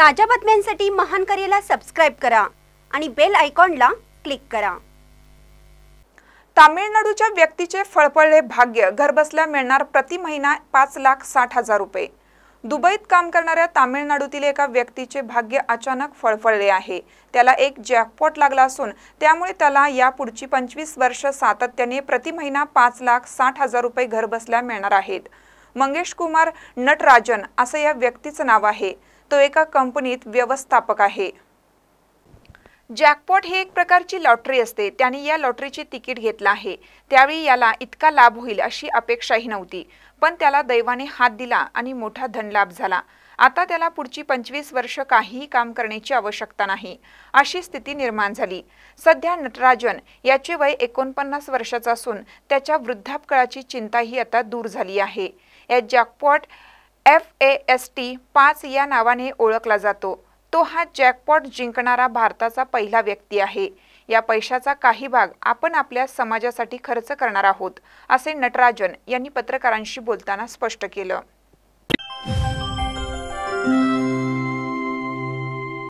ताज्या बातम्यांसाठी महान करेला सबस्क्राईब करा आणि बेल आयकॉनला क्लिक करा तामिळनाडूच्या व्यक्तीचे फळफळले भाग्य घरबसल्या मिळणार प्रति महिना पाच लाख साठ हजार रुपये दुबईत काम करणाऱ्या तामिळनाडूतील एका व्यक्तीचे भाग्य अचानक फळफळले आहे त्याला एक जॅकपॉट लागला असून त्यामुळे त्याला यापुढची पंचवीस वर्ष सातत्याने प्रति महिना पाच लाख साठ हजार रुपये घरबसल्या मिळणार आहेत मंगेश कुमार नटराजन असं या व्यक्तीचं नाव आहे तो एका कंपनीत व्यवस्थापक आहे जॅकपॉट ही एक प्रकारची लॉटरी असते त्याने या लॉटरीचे तिकीट घेतलं आहे त्यावेळी याला इतका लाभ होईल अशी अपेक्षाही नव्हती पण त्याला दैवाने हात दिला आणि मोठा धनलाभ झाला आता त्याला पुढची पंचवीस वर्ष काहीही काम करण्याची आवश्यकता नाही अशी स्थिती निर्माण झाली सध्या नटराजन याचे वय एकोणपन्नास वर्षाचं असून त्याच्या वृद्धापकाळाची चिंताही आता दूर झाली आहे या jackpot F A S T पाच या नावाने ओळखला जातो तो हा जॅकपॉट जिंकणारा भारताचा पहिला व्यक्ती आहे या पैशाचा काही भाग आपण आपल्या समाजासाठी खर्च करणार आहोत असे नटराजन यांनी पत्रकारांशी बोलताना स्पष्ट केलं